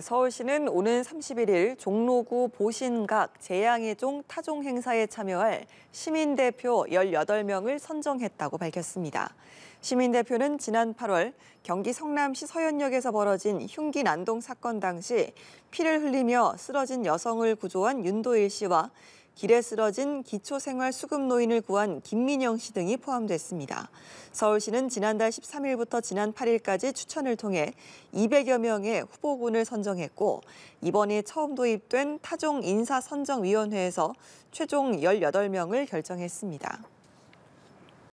서울시는 오는 31일 종로구 보신각 재양의 종 타종 행사에 참여할 시민대표 18명을 선정했다고 밝혔습니다. 시민대표는 지난 8월 경기 성남시 서현역에서 벌어진 흉기 난동 사건 당시 피를 흘리며 쓰러진 여성을 구조한 윤도일 씨와 길에 쓰러진 기초생활수급노인을 구한 김민영 씨 등이 포함됐습니다. 서울시는 지난달 13일부터 지난 8일까지 추천을 통해 200여 명의 후보군을 선정했고 이번에 처음 도입된 타종 인사선정위원회에서 최종 18명을 결정했습니다.